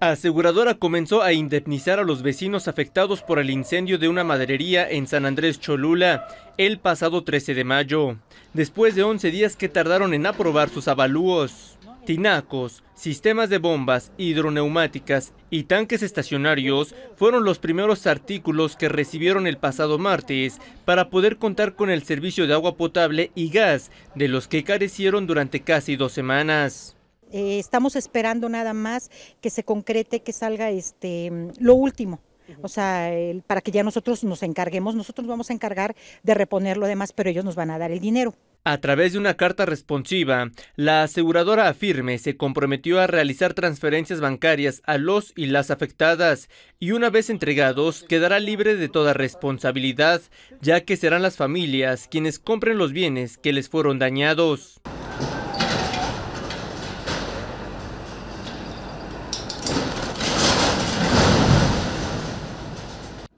Aseguradora comenzó a indemnizar a los vecinos afectados por el incendio de una maderería en San Andrés Cholula el pasado 13 de mayo, después de 11 días que tardaron en aprobar sus avalúos. Tinacos, sistemas de bombas, hidroneumáticas y tanques estacionarios fueron los primeros artículos que recibieron el pasado martes para poder contar con el servicio de agua potable y gas de los que carecieron durante casi dos semanas. Eh, estamos esperando nada más que se concrete, que salga este lo último. O sea, para que ya nosotros nos encarguemos, nosotros nos vamos a encargar de reponer lo demás, pero ellos nos van a dar el dinero. A través de una carta responsiva, la aseguradora Afirme se comprometió a realizar transferencias bancarias a los y las afectadas y una vez entregados quedará libre de toda responsabilidad, ya que serán las familias quienes compren los bienes que les fueron dañados.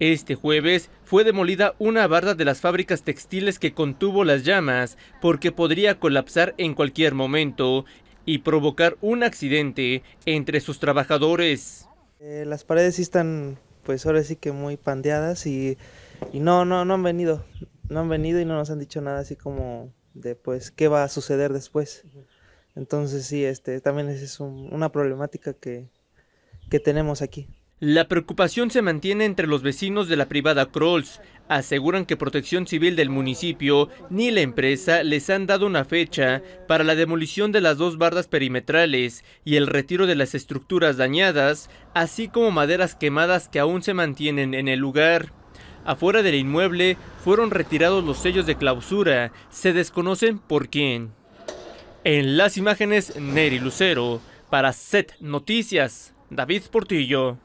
Este jueves fue demolida una barda de las fábricas textiles que contuvo las llamas porque podría colapsar en cualquier momento y provocar un accidente entre sus trabajadores. Eh, las paredes están pues ahora sí que muy pandeadas y, no, no, no han venido, no han venido y no nos han dicho nada así como de pues qué va a suceder después. Entonces sí, este, también es una problemática que, que tenemos aquí. La preocupación se mantiene entre los vecinos de la privada Crolls. Aseguran que Protección Civil del municipio ni la empresa les han dado una fecha para la demolición de las dos bardas perimetrales y el retiro de las estructuras dañadas, así como maderas quemadas que aún se mantienen en el lugar. Afuera del inmueble fueron retirados los sellos de clausura. Se desconocen por quién. En las imágenes, Neri Lucero. Para Set Noticias, David Portillo.